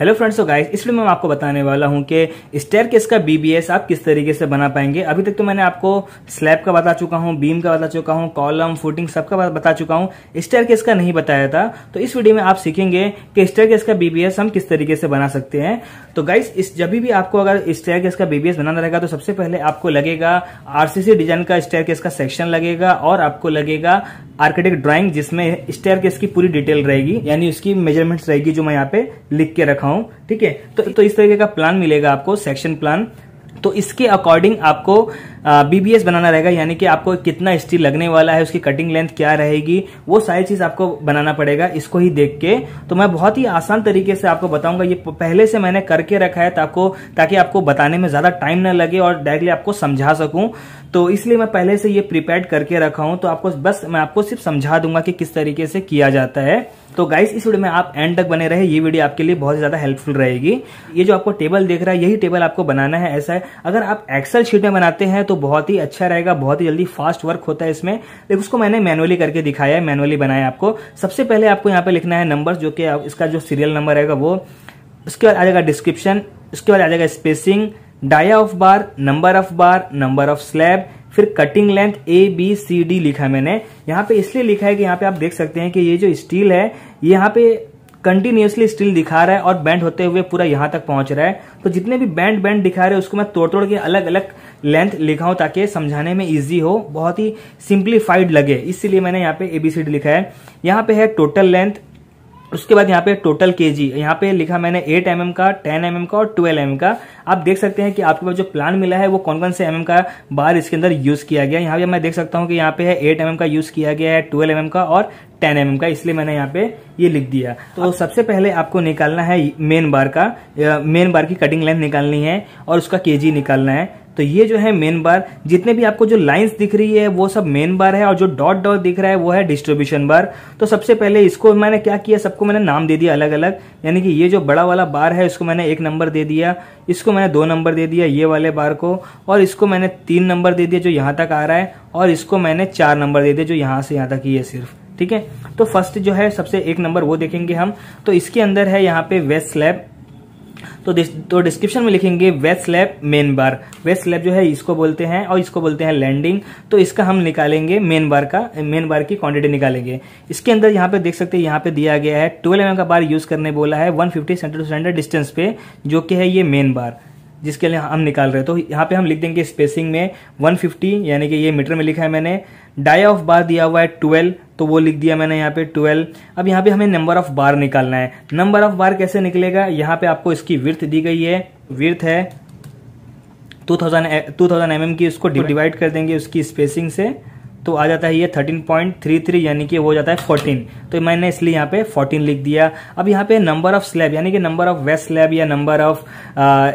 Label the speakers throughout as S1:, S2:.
S1: hello friends तो guys इसलिए मैं आपको बताने वाला हूं कि स्टेयर केस का बीबीएस आप किस तरीके से बना पाएंगे अभी तक तो मैंने आपको स्लैब का बता चुका हूं बीम का बता चुका हूं कॉलम फुटिंग सबका बता चुका हूं स्टेयर केस का नहीं बताया था तो इस वीडियो में आप सीखेंगे कि स्टेयर केस का बीबीएस हम किस तरीके से बना सकते हैं तो गाइस इस जब भी आपको अगर स्टेयर केस का बीबीएस बनाना रहेगा तो सबसे पहले आपको लगेगा आरसीसी डिजाइन का स्टेयर केस का सेक्शन लगेगा और आपको लगेगा आर्किटेक्ट ड्राइंग जिसमें स्टेयर केस की पूरी डिटेल रहेगी यानी उसकी मेजरमेंट्स रहेगी जो मैं यहाँ पे लिख के रखा हूँ ठीक है तो, तो इस तरीके का प्लान मिलेगा आपको सेक्शन प्लान तो इसके अकॉर्डिंग आपको बीबीएस बनाना रहेगा यानी कि आपको कितना स्टील लगने वाला है उसकी कटिंग लेंथ क्या रहेगी वो सारी चीज आपको बनाना पड़ेगा इसको ही देख के तो मैं बहुत ही आसान तरीके से आपको बताऊंगा ये पहले से मैंने करके रखा है ताको ताकि आपको बताने में ज्यादा टाइम ना लगे और डायरेक्टली आपको समझा सकूं तो इसलिए मैं पहले से ये प्रिपेयर करके रखा हूं तो आपको बस मैं आपको सिर्फ समझा दूंगा कि किस तरीके से किया जाता है तो गाइस इस वीडियो में आप एंड तक बने रहे ये वीडियो आपके लिए बहुत ज़्यादा हेल्पफुल रहेगी ये जो आपको टेबल देख रहा है यही टेबल आपको बनाना है ऐसा है अगर आप एक्सेल शीट में बनाते हैं तो बहुत ही अच्छा रहेगा बहुत ही जल्दी फास्ट वर्क होता है इसमें देखो उसको मैंने मैनुअली करके दिखाया है मैनुअली बनाया आपको सबसे पहले आपको यहाँ पे लिखना है नंबर जो कि इसका जो सीरियल नंबर रहेगा वो उसके बाद आ जाएगा डिस्क्रिप्शन उसके बाद आ जाएगा spacing dia of bar number of bar number of slab फिर cutting length A B C D लिखा है मैंने यहाँ पे इसलिए लिखा है कि यहाँ पे आप देख सकते हैं कि ये जो स्टील है ये यहाँ पे कंटिन्यूसली स्टील दिखा रहा है और बैंड होते हुए पूरा यहाँ तक पहुंच रहा है तो जितने भी बैंड बैंड दिखा रहे हैं उसको मैं तोड़ तोड़ के अलग अलग लेंथ लिखा हूँ ताकि समझाने में इजी हो बहुत ही सिंप्लीफाइड लगे इसीलिए मैंने यहाँ पे एबीसीडी लिखा है यहाँ पे है टोटल लेंथ उसके बाद यहाँ पे टोटल के जी यहाँ पे लिखा मैंने 8 एम mm का 10 एम mm का और 12 एम mm का आप देख सकते हैं कि आपके पास जो प्लान मिला है वो कौन कौन से एम mm का बार इसके अंदर यूज किया गया यहाँ पे मैं देख सकता हूँ कि यहाँ पे है 8 एम mm का यूज किया गया है 12 एम mm का और 10 एम mm का इसलिए मैंने यहाँ पे ये लिख दिया तो सबसे पहले आपको निकालना है मेन बार का मेन बार की कटिंग लेंथ निकालनी है और उसका के निकालना है तो ये जो है मेन बार जितने भी आपको जो लाइन्स दिख रही है वो सब मेन बार है और जो डॉट डॉट दिख रहा है वो है डिस्ट्रीब्यूशन बार तो सबसे पहले इसको मैंने क्या किया सबको मैंने नाम दे दिया अलग अलग यानी कि ये जो बड़ा वाला बार है इसको मैंने एक नंबर दे दिया इसको मैंने दो नंबर दे दिया ये वाले बार को और इसको मैंने तीन नंबर दे दिया जो यहाँ तक आ रहा है और इसको मैंने चार नंबर दे दिया जो यहाँ से यहाँ तक ये सिर्फ ठीक है तो फर्स्ट जो है सबसे एक नंबर वो देखेंगे हम तो इसके अंदर है यहाँ पे वेस्ट स्लैब तो तो डिस्क्रिप्शन में लिखेंगे waist slab main bar waist slab जो है इसको बोलते हैं और इसको बोलते हैं लैंडिंग तो इसका हम निकालेंगे मेन बार का मेन बार की क्वांटिटी निकालेंगे इसके अंदर यहाँ पे देख सकते हैं यहाँ पे दिया गया है ट्वेल्व एम mm का बार यूज करने बोला है one fifty centre to centre distance पे जो कि है ये मेन बार जिसके लिए हम निकाल रहे हैं तो यहाँ पे हम लिख देंगे स्पेसिंग में 150 यानी कि ये मीटर में लिखा है मैंने डाई ऑफ बार दिया हुआ है 12 तो वो लिख दिया मैंने यहाँ पे 12 अब यहाँ पे हमें नंबर ऑफ बार निकालना है नंबर ऑफ बार कैसे निकलेगा यहाँ पे आपको इसकी विर्थ दी गई है विर्थ है 2000 2000 mm की इसको डिवाइड कर देंगे उसकी स्पेसिंग से तो आ जाता है ये 13.33 यानी कि हो जाता है 14 तो मैंने इसलिए यहाँ पे 14 लिख दिया अब यहाँ पे नंबर ऑफ स्लैब यानी कि नंबर ऑफ वेस्ट स्लैब या नंबर ऑफ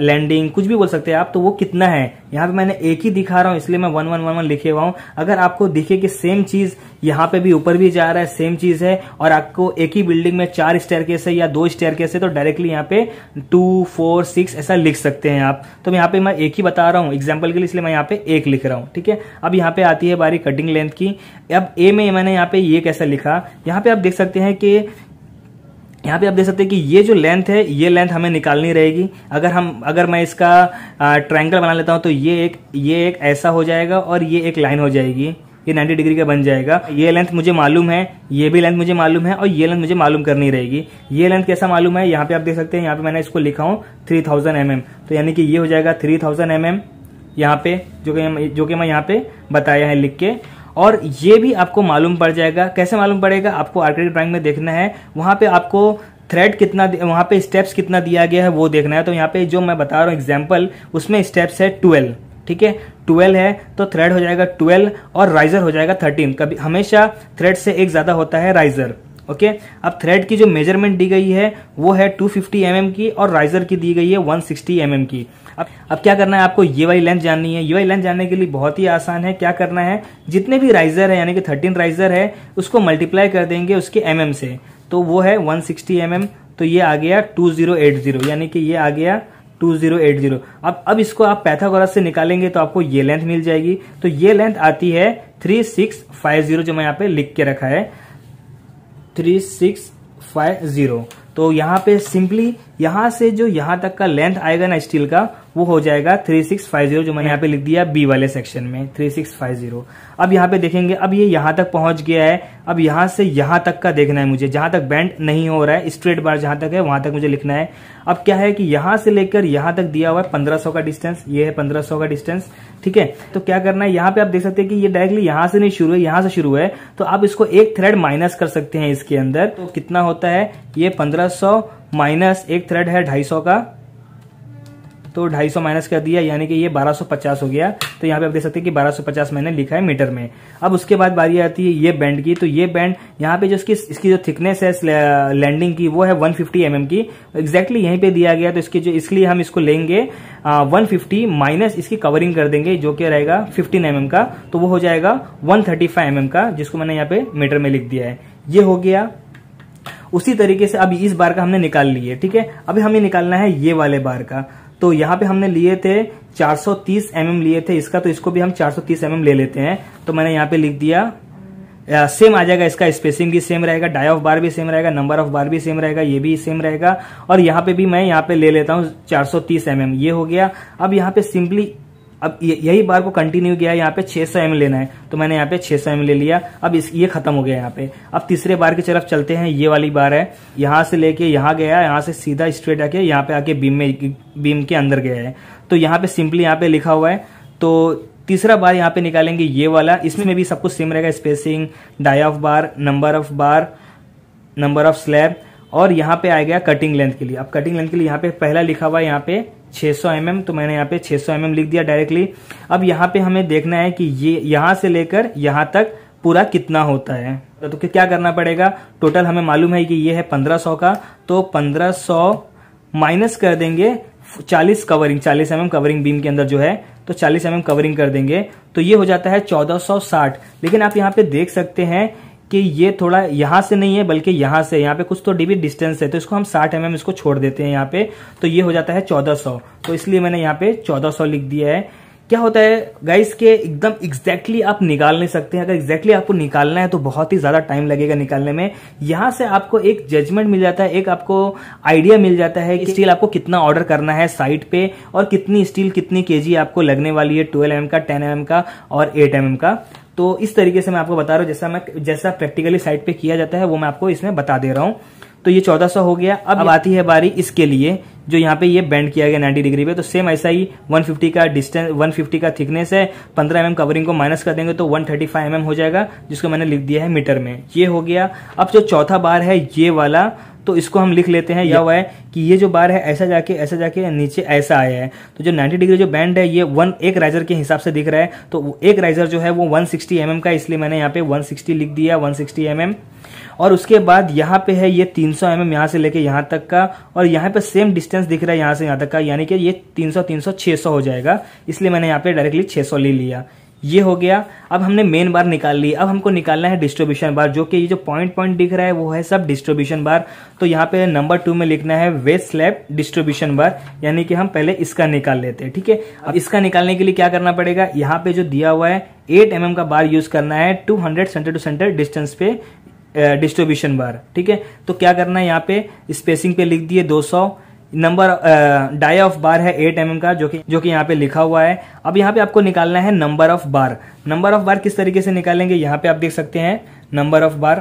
S1: लैंडिंग कुछ भी बोल सकते हैं आप तो वो कितना है यहाँ पे मैंने एक ही दिखा रहा हूँ इसलिए मैं वन वन वन वन लिखे हुआ हूँ अगर आपको दिखे कि सेम चीज यहाँ पे भी ऊपर भी जा रहा है सेम चीज है और आपको एक ही बिल्डिंग में चार स्टेयर केस है या दो स्टेयर केस है तो डायरेक्टली यहाँ पे टू फोर सिक्स ऐसा लिख सकते हैं आप तो यहाँ पे मैं एक ही बता रहा हूँ एग्जाम्पल के लिए इसलिए मैं यहाँ पे एक लिख रहा हूँ ठीक है अब यहाँ पे आती है बारी कटिंग लेंथ की अब ए में मैंने यहाँ पे ये कैसा लिखा यहाँ पे आप देख सकते हैं कि यहाँ पे आप देख सकते हैं कि ये जो लेंथ है ये लेंथ हमें निकालनी रहेगी अगर हम अगर मैं इसका ट्रायंगल बना लेता हूँ तो ये एक ये एक ऐसा हो जाएगा और ये एक लाइन हो जाएगी ये 90 डिग्री का बन जाएगा ये लेंथ मुझे मालूम है ये भी लेंथ मुझे मालूम है और ये लेंथ मुझे मालूम करनी रहेगी ये लेंथ कैसा मालूम है यहाँ पे आप देख सकते हैं यहाँ पे मैंने इसको लिखा हूँ थ्री थाउजेंड एम तो यानी कि ये हो जाएगा थ्री थाउजेंड एम यहाँ पे जो कि जो कि मैं यहाँ पे बताया है लिख के और ये भी आपको मालूम पड़ जाएगा कैसे मालूम पड़ेगा आपको आर्किटेक्ट ड्राइंग में देखना है वहां पे आपको थ्रेड कितना वहां पे स्टेप्स कितना दिया गया है वो देखना है तो यहाँ पे जो मैं बता रहा हूँ एग्जाम्पल उसमें स्टेप्स है ट्वेल्व ठीक है ट्वेल्व है तो थ्रेड हो जाएगा ट्वेल्व और राइजर हो जाएगा थर्टीन कभी हमेशा थ्रेड से एक ज़्यादा होता है राइजर ओके अब थ्रेड की जो मेजरमेंट दी गई है वो है 250 फिफ्टी mm की और राइजर की दी गई है 160 सिक्सटी mm की अब अब क्या करना है आपको ये वाई लेंथ जाननी है ये वाई लेंथ जानने के लिए बहुत ही आसान है क्या करना है जितने भी राइजर है यानी कि थर्टीन राइजर है उसको मल्टीप्लाई कर देंगे उसके एम mm से तो वो है वन सिक्सटी mm, तो ये आ गया टू जीरो एट जीरो यानी कि ये आ गया 2080 अब अब इसको आप पैथागोरस से निकालेंगे तो आपको ये लेंथ मिल जाएगी तो ये लेंथ आती है 3650 जो मैं यहाँ पे लिख के रखा है 3650 तो यहाँ पे सिंपली यहां से जो यहां तक का लेंथ आएगा ना स्टील का वो हो जाएगा थ्री सिक्स फाइव जीरो जो मैंने यहाँ पे लिख दिया बी वाले सेक्शन में थ्री सिक्स फाइव जीरो अब यहाँ पे देखेंगे अब ये यहाँ तक पहुंच गया है अब यहाँ से यहाँ तक का देखना है मुझे जहां तक बैंड नहीं हो रहा है स्ट्रेट बार जहां तक है वहां तक मुझे लिखना है अब क्या है कि यहां से लेकर यहां तक दिया हुआ है पंद्रह का डिस्टेंस ये है पंद्रह का डिस्टेंस ठीक है तो क्या करना है यहाँ पे आप देख सकते हैं कि ये डायरेक्टली यहां से नहीं शुरू है यहां से शुरू है तो आप इसको एक थ्रेड माइनस कर सकते हैं इसके अंदर तो कितना होता है ये पंद्रह माइनस एक थ्रेड है ढाई का तो 250 माइनस कर दिया यानी कि ये 1250 हो गया तो यहाँ पे आप देख सकते हैं कि 1250 मैंने लिखा है मीटर में अब उसके बाद बारी आती है ये बैंड की तो ये बैंड यहाँ पे जो इसकी इसकी जो थिकनेस है लैंडिंग की वो है वन फिफ्टी mm की एक्जैक्टली यहीं पे दिया गया तो इसकी जो इसलिए हम इसको लेंगे वन फिफ्टी माइनस इसकी कवरिंग कर देंगे जो कि रहेगा फिफ्टीन एम mm का तो वो हो जाएगा वन थर्टी फाइव mm का जिसको मैंने यहाँ पे मीटर में लिख दिया है ये हो गया उसी तरीके से अब इस बार का हमने निकाल लिया ठीक है अभी हमें निकालना है ये वाले बार का तो यहाँ पे हमने लिए थे 430 mm लिए थे इसका तो इसको भी हम 430 mm ले लेते हैं तो मैंने यहाँ पे लिख दिया आ, सेम आ जाएगा इसका स्पेसिंग भी सेम रहेगा डाई ऑफ बार भी सेम रहेगा नंबर ऑफ बार भी सेम रहेगा ये भी सेम रहेगा और यहाँ पे भी मैं यहाँ पे ले लेता हूँ 430 सौ mm ये हो गया अब यहाँ पे सिंपली अब यही बार को कंटिन्यू किया यहाँ पे 600 सौ एम लेना है तो मैंने यहाँ पे 600 सौ एम ले लिया अब इस ये खत्म हो गया यहाँ पे अब तीसरे बार की तरफ चलते हैं ये वाली बार है यहाँ से लेके यहाँ गया यहाँ से सीधा स्ट्रेट आके यहाँ पे आके बीम में बीम के अंदर गया है तो यहाँ पे सिंपली यहाँ पे लिखा हुआ है तो तीसरा बार यहाँ पे निकालेंगे ये वाला इसमें भी सब कुछ सेम रहेगा spacing dia of bar number of bar number of slab और यहाँ पे आ गया कटिंग लेंथ के लिए अब कटिंग लेंथ के लिए यहाँ पे पहला लिखा हुआ है यहाँ पे 600 सौ mm, तो मैंने यहाँ पे 600 सौ mm लिख दिया डायरेक्टली अब यहाँ पे हमें देखना है कि ये यहाँ से लेकर यहाँ तक पूरा कितना होता है तो, तो क्या करना पड़ेगा टोटल हमें मालूम है कि ये है 1500 का तो 1500 माइनस कर देंगे 40 covering 40 M mm covering beam के अंदर जो है तो 40 एम mm कवरिंग कर देंगे तो ये हो जाता है 1460 लेकिन आप यहाँ पे देख सकते हैं कि ये थोड़ा यहाँ से नहीं है बल्कि यहाँ से यहाँ पे कुछ तो डीबी डिस्टेंस है तो इसको हम साठ एम mm इसको छोड़ देते हैं यहाँ पे तो ये हो जाता है चौदह सौ तो इसलिए मैंने यहाँ पे चौदह सौ लिख दिया है क्या होता है गाइस के एकदम एग्जैक्टली आप निकाल नहीं सकते हैं अगर एग्जैक्टली आपको निकालना है तो बहुत ही ज्यादा टाइम लगेगा निकालने में यहां से आपको एक जजमेंट मिल जाता है एक आपको आइडिया मिल जाता है कि स्टील आपको कितना ऑर्डर करना है साइट पे और कितनी स्टील कितनी केजी आपको लगने वाली है ट्वेल्व एम mm का टेन एम mm का और एट एम mm का तो इस तरीके से मैं आपको बता रहा हूँ जैसा मैं जैसा प्रैक्टिकली साइट पे किया जाता है वो मैं आपको इसमें बता दे रहा हूँ तो ये चौदह सौ हो गया अब, अब आती है बारी इसके लिए जो यहाँ पे ये बैंड किया गया 90 डिग्री पे तो सेम ऐसा ही 150 का डिस्टेंस 150 का थिकनेस है 15 एम mm कवरिंग को माइनस कर देंगे तो 135 थर्टी mm हो जाएगा जिसको मैंने लिख दिया है मीटर में ये हो गया अब जो चौथा बार है ये वाला तो इसको हम लिख लेते हैं यह हुआ है कि ये जो बार है ऐसा जाके ऐसा जाके नीचे ऐसा आया है तो जो 90 डिग्री जो बैंड है ये वन एक राइजर के हिसाब से दिख रहा है तो एक राइजर जो है वो 160 सिक्सटी mm का इसलिए मैंने यहाँ पे 160 लिख दिया 160 सिक्सटी mm और उसके बाद यहाँ पे है ये 300 सौ mm यहाँ से लेके यहाँ तक का और यहाँ पे सेम डिस्टेंस दिख रहा है यहाँ से यहाँ तक का यानी कि ये तीन सौ 600 हो जाएगा इसलिए मैंने यहाँ पे डायरेक्टली छह ले लिया ये हो गया अब हमने मेन बार निकाल ली अब हमको निकालना है डिस्ट्रीब्यूशन बार जो कि ये जो पॉइंट पॉइंट दिख रहा है वो है सब डिस्ट्रीब्यूशन बार तो यहाँ पे नंबर टू में लिखना है वेस्ट स्लैब डिस्ट्रीब्यूशन बार यानी कि हम पहले इसका निकाल लेते हैं ठीक है अब इसका निकालने के लिए क्या करना पड़ेगा यहाँ पे जो दिया हुआ है एट एम mm का बार यूज करना है two hundred centre to centre distance पे डिस्ट्रीब्यूशन बार ठीक है तो क्या करना है यहाँ पे स्पेसिंग पे लिख दिए दो सौ नंबर डाई ऑफ बार है एट एम mm का जो कि जो कि यहाँ पे लिखा हुआ है अब यहाँ पे आपको निकालना है number of bar number of bar किस तरीके से निकालेंगे यहाँ पे आप देख सकते हैं नंबर ऑफ बार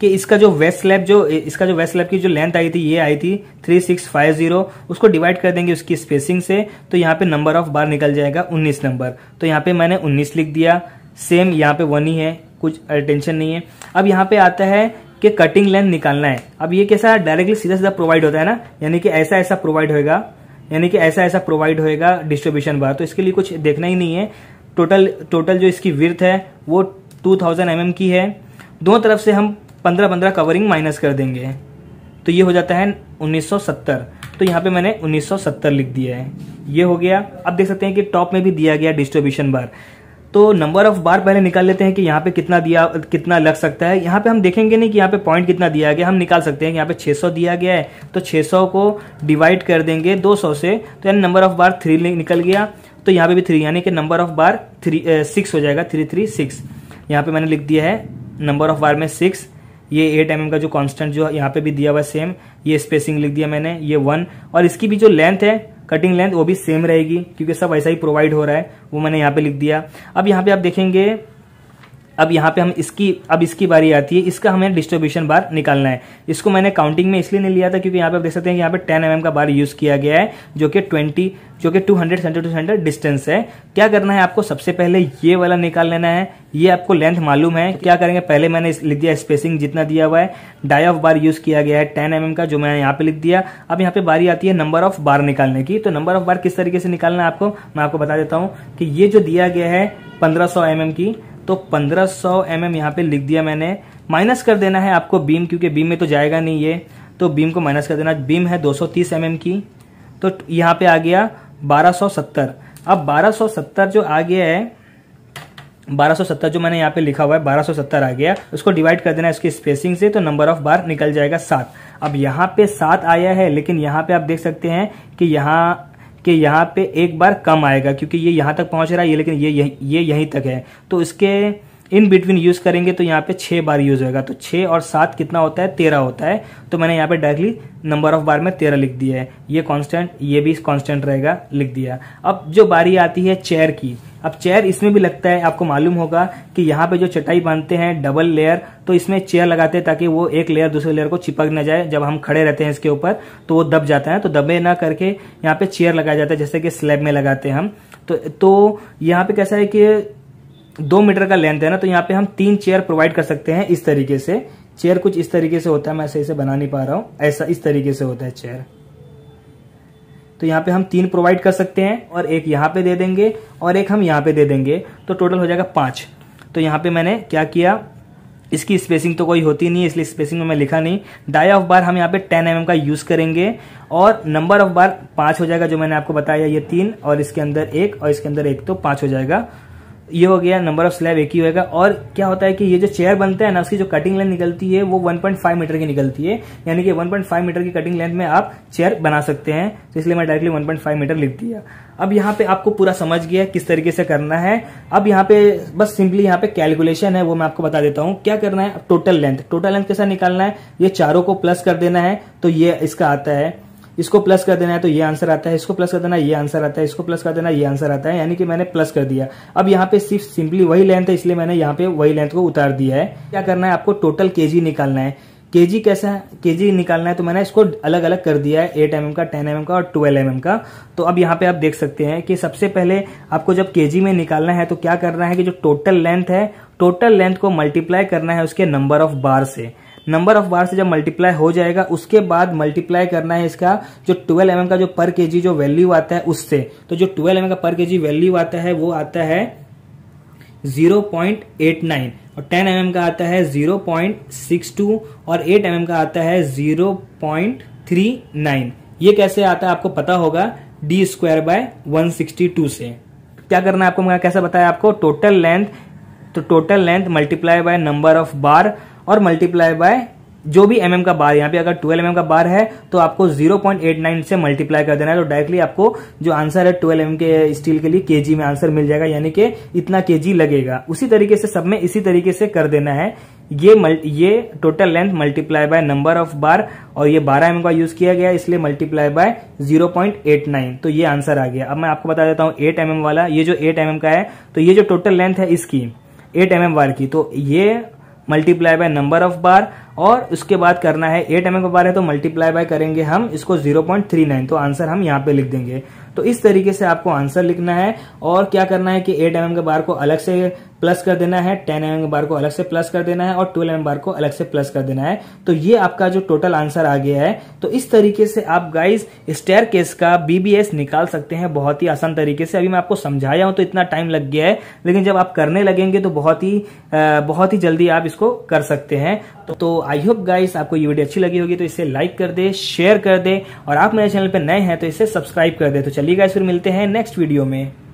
S1: कि इसका जो वेस्ट स्लैब जो इसका जो वेस्ट स्लैब की जो लेंथ आई थी ये आई थी थ्री सिक्स फाइव जीरो उसको डिवाइड कर देंगे उसकी स्पेसिंग से तो यहाँ पे नंबर ऑफ बार निकल जाएगा उन्नीस नंबर तो यहाँ पे मैंने उन्नीस लिख दिया सेम यहाँ पे वन ही है कुछ टेंशन नहीं है अब यहाँ पे आता है के कटिंग लेंथ निकालना है अब ये कैसा डायरेक्टली सीधा सीधा प्रोवाइड होता है ना यानी कि ऐसा ऐसा प्रोवाइड होएगा यानी कि ऐसा ऐसा प्रोवाइड होएगा डिस्ट्रीब्यूशन बार तो इसके लिए कुछ देखना ही नहीं है टोटल टोटल जो इसकी विर्थ है वो 2000 थाउजेंड mm की है दोनों तरफ से हम 15-15 कवरिंग माइनस कर देंगे तो ये हो जाता है 1970 तो यहाँ पे मैंने 1970 लिख दिया है ये हो गया अब देख सकते हैं कि टॉप में भी दिया गया डिस्ट्रीब्यूशन बार तो नंबर ऑफ बार पहले निकाल लेते हैं कि यहाँ पे कितना दिया कितना लग सकता है यहाँ पे हम देखेंगे नहीं कि यहाँ पे पॉइंट कितना दिया गया हम निकाल सकते हैं कि यहाँ पे 600 दिया गया है तो 600 को डिवाइड कर देंगे 200 से तो यानी नंबर ऑफ बार थ्री निकल गया तो यहाँ पे भी थ्री यानी कि number of bar three six हो जाएगा थ्री थ्री सिक्स यहाँ पे मैंने लिख दिया है नंबर ऑफ बार में सिक्स ये एट एम mm का जो कॉन्स्टेंट जो यहाँ पे भी दिया हुआ सेम ये स्पेसिंग लिख दिया मैंने ये वन और इसकी भी जो लेंथ है कटिंग लेंथ वो भी सेम रहेगी क्योंकि सब ऐसा ही प्रोवाइड हो रहा है वो मैंने यहाँ पे लिख दिया अब यहाँ पे आप देखेंगे अब यहाँ पे हम इसकी अब इसकी बारी आती है इसका हमें डिस्ट्रीब्यूशन बार निकालना है इसको मैंने काउंटिंग में इसलिए नहीं लिया था क्योंकि यहाँ पे आप देख सकते हैं यहाँ पे टेन एम mm का बार यूज किया गया है जो कि ट्वेंटी जो कि 200 सेंटर टू सेंटर डिस्टेंस है क्या करना है आपको सबसे पहले ये वाला निकाल लेना है ये आपको लेंथ मालूम है क्या करेंगे पहले मैंने लिख दिया स्पेसिंग जितना दिया हुआ है डाई ऑफ बार यूज किया गया है टेन एम mm का जो मैंने यहाँ पे लिख दिया अब यहाँ पे बारी आती है नंबर ऑफ बार निकालने की तो नंबर ऑफ बार किस तरीके से निकालना है आपको मैं आपको बता देता हूँ कि ये जो दिया गया है पंद्रह सौ mm की तो 1500 सौ mm एम यहाँ पर लिख दिया मैंने माइनस कर देना है आपको बीम क्योंकि बीम में तो जाएगा नहीं ये तो बीम को माइनस कर देना बीम है 230 सौ mm की तो यहाँ पे आ गया 1270 अब 1270 जो आ गया है 1270 जो मैंने यहाँ पे लिखा हुआ है 1270 आ गया उसको डिवाइड कर देना है इसकी स्पेसिंग से तो नंबर ऑफ बार निकल जाएगा सात अब यहाँ पे सात आया है लेकिन यहाँ पे आप देख सकते हैं कि यहाँ कि यहाँ पे एक बार कम आएगा क्योंकि ये यहाँ तक पहुँच रहा है ये लेकिन ये ये यहीं तक है तो इसके इन बिटवीन यूज करेंगे तो यहाँ पे छह बार यूज होगा तो छह और सात कितना होता है तेरह होता है तो मैंने यहाँ पे डायरेक्टली नंबर ऑफ बार में तेरह लिख दिया है ये कांस्टेंट ये भी कांस्टेंट रहेगा लिख दिया अब जो बारी आती है चेयर की अब चेयर इसमें भी लगता है आपको मालूम होगा कि यहाँ पे जो चटाई बांधते हैं डबल लेयर तो इसमें चेयर लगाते हैं ताकि वो एक लेयर दूसरे लेयर को चिपक न जाए जब हम खड़े रहते हैं इसके ऊपर तो वो दब जाता है तो दबे ना करके यहाँ पे चेयर लगाया जाता है जैसे कि स्लैब में लगाते हैं हम तो तो यहाँ पे कैसा है कि दो मीटर का लेंथ है ना तो यहाँ पे हम तीन चेयर प्रोवाइड कर सकते हैं इस तरीके से चेयर कुछ इस तरीके से होता है मैं ऐसे इसे बना नहीं पा रहा हूँ ऐसा इस तरीके से होता है चेयर तो यहाँ पे हम तीन प्रोवाइड कर सकते हैं और एक यहाँ पे दे देंगे और एक हम यहाँ पे दे देंगे तो टोटल हो जाएगा पांच तो यहाँ पे मैंने क्या किया इसकी स्पेसिंग तो कोई होती नहीं है इसलिए स्पेसिंग में मैं लिखा नहीं डाई ऑफ बार हम यहाँ पे 10 एम mm का यूज़ करेंगे और नंबर ऑफ बार पांच हो जाएगा जो मैंने आपको बताया ये तीन और इसके अंदर एक और इसके अंदर एक तो पांच हो जाएगा ये हो गया नंबर ऑफ स्लैब एक ही होगा और क्या होता है कि ये जो चेयर बनता है ना उसकी जो कटिंग लेंथ निकलती है वो 1.5 मीटर की निकलती है यानी कि 1.5 मीटर की कटिंग लेंथ में आप चेयर बना सकते हैं तो इसलिए मैं डायरेक्टली 1.5 मीटर लिख दिया अब यहाँ पे आपको पूरा समझ गया किस तरीके से करना है अब यहाँ पे बस सिंपली यहाँ पे कैलकुलेशन है वो मैं आपको बता देता हूँ क्या करना है टोटल लेंथ टोटल लेंथ कैसा निकालना है ये चारों को प्लस कर देना है तो ये इसका आता है इसको प्लस कर देना है तो ये आंसर आता है इसको प्लस कर देना ये आंसर आता है इसको प्लस कर देना ये आंसर आता है यानी कि मैंने प्लस कर दिया अब यहाँ पे सिर्फ सिंपली वही लेंथ है इसलिए मैंने यहाँ पे वही लेंथ को उतार दिया है क्या करना है आपको टोटल के निकालना है के कैसा है के निकालना है तो मैंने इसको अलग अलग कर दिया है एट एम mm का टेन एम mm का और ट्वेल्व एम mm का तो अब यहाँ पे आप देख सकते हैं कि सबसे पहले आपको जब के में निकालना है तो क्या करना है कि जो टोटल लेंथ है टोटल लेंथ को मल्टीप्लाई करना है उसके नंबर ऑफ बार से नंबर ऑफ बार से जब मल्टीप्लाई हो जाएगा उसके बाद मल्टीप्लाई करना है इसका जो ट्वेल्व एम का जो पर के जो वैल्यू आता है उससे तो जो ट्वेल्व एम का पर के वैल्यू आता है वो आता है 0.89 और 10 mm का आता है 0.62 और 8 mm का आता है 0.39 ये कैसे आता है आपको पता होगा डी स्क्वायर बाय वन से क्या करना है आपको मैं कैसा बताया आपको टोटल लेंथ तो total length multiply by number of bar और मल्टीप्लाई बाय जो भी एमएम mm का बार यहाँ पे अगर 12 एम mm का बार है तो आपको 0.89 से मल्टीप्लाई कर देना है तो डायरेक्टली आपको जो आंसर है 12 एमएम mm के स्टील के लिए केजी में आंसर मिल जाएगा यानी कि इतना केजी लगेगा उसी तरीके से सब में इसी तरीके से कर देना है ये मल, ये total length multiply by number of bar और ये 12 एम mm का यूज किया गया इसलिए मल्टीप्लाई बाय 0.89 तो ये आंसर आ गया अब मैं आपको बता देता हूँ 8 एम mm वाला ये जो 8 एम mm का है तो ये जो टोटल लेंथ है इसकी 8 एम mm बार की तो ये Multiply by number of bar और उसके बाद करना है एट एम का बार है तो मल्टीप्लाई बाय करेंगे हम इसको 0.39 तो आंसर हम यहाँ पे लिख देंगे तो इस तरीके से आपको आंसर लिखना है और क्या करना है कि एट एम के बार को अलग से प्लस कर देना है टेन एम के बार को अलग से प्लस कर देना है और ट्वेल्व एम बार को अलग से प्लस कर देना है तो ये आपका जो टोटल आंसर आ गया है तो इस तरीके से आप गाइस स्टेयर केस का बीबीएस निकाल सकते हैं बहुत ही आसान तरीके से अभी मैं आपको समझाया हूं तो इतना टाइम लग गया है लेकिन जब आप करने लगेंगे तो बहुत ही आ, बहुत ही जल्दी आप इसको कर सकते हैं तो, तो आई होप गाइस आपको ये वीडियो अच्छी लगी होगी तो इसे लाइक कर दे शेयर कर दे और आप मेरे चैनल पर नए हैं तो इसे सब्सक्राइब कर दे तो चलिए गाइस फिर मिलते हैं नेक्स्ट वीडियो में